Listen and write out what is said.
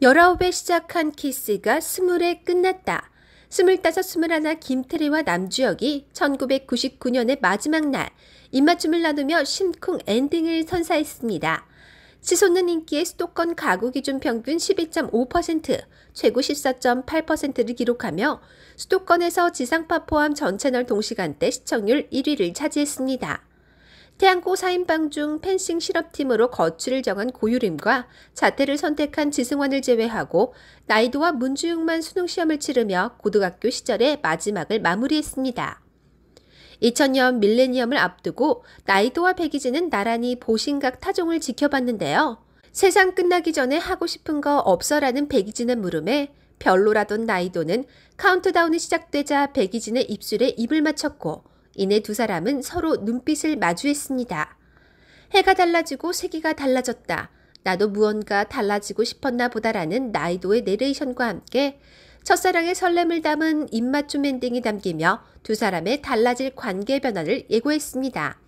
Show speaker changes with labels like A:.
A: 열아홉에 시작한 키스가 스물에 끝났다. 스물다섯, 김태리와 남주혁이 1999년의 마지막 날 입맞춤을 나누며 심쿵 엔딩을 선사했습니다. 치솟는 인기에 수도권 가구 기준 평균 12.5%, 최고 14.8%를 기록하며 수도권에서 지상파 포함 전 채널 동시간대 시청률 1위를 차지했습니다. 태양고 4인방 중 펜싱 실업팀으로 거취를 정한 고유림과 자퇴를 선택한 지승환을 제외하고 나이도와 문주용만 수능시험을 치르며 고등학교 시절의 마지막을 마무리했습니다. 2000년 밀레니엄을 앞두고 나이도와 백이진은 나란히 보신각 타종을 지켜봤는데요. 세상 끝나기 전에 하고 싶은 거 없어라는 백이진의 물음에 별로라던 나이도는 카운트다운이 시작되자 백이진의 입술에 입을 맞췄고 이내 두 사람은 서로 눈빛을 마주했습니다. 해가 달라지고 세기가 달라졌다. 나도 무언가 달라지고 싶었나 보다라는 나이도의 내레이션과 함께 첫사랑의 설렘을 담은 입맞춤 엔딩이 담기며 두 사람의 달라질 관계 변화를 예고했습니다.